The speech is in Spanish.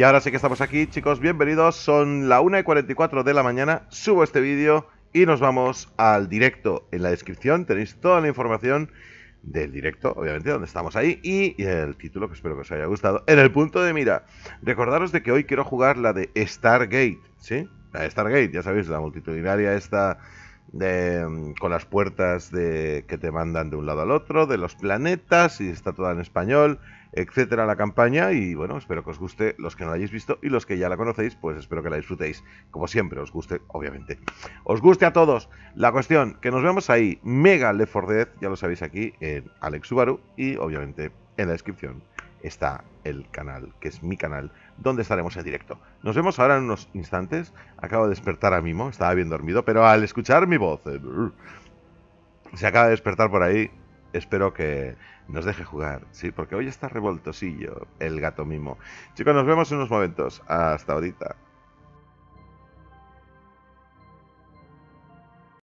Y ahora sí que estamos aquí, chicos, bienvenidos. Son la 1 y 44 de la mañana. Subo este vídeo y nos vamos al directo. En la descripción tenéis toda la información del directo, obviamente, donde estamos ahí, y el título que espero que os haya gustado. En el punto de mira, recordaros de que hoy quiero jugar la de Stargate, ¿sí? La de Stargate, ya sabéis, la multitudinaria esta de, mm, con las puertas de, que te mandan de un lado al otro, de los planetas, y está toda en español, etcétera, la campaña. Y bueno, espero que os guste los que no la hayáis visto y los que ya la conocéis, pues espero que la disfrutéis. Como siempre, os guste, obviamente. Os guste a todos. La cuestión, que nos vemos ahí, mega Left 4 ya lo sabéis aquí, en Alex Subaru y obviamente en la descripción está el canal, que es mi canal, donde estaremos en directo. Nos vemos ahora en unos instantes. Acabo de despertar a Mimo, estaba bien dormido, pero al escuchar mi voz, eh, se acaba de despertar por ahí. Espero que nos deje jugar, sí, porque hoy está revoltosillo el gato Mimo. Chicos, nos vemos en unos momentos. Hasta ahorita.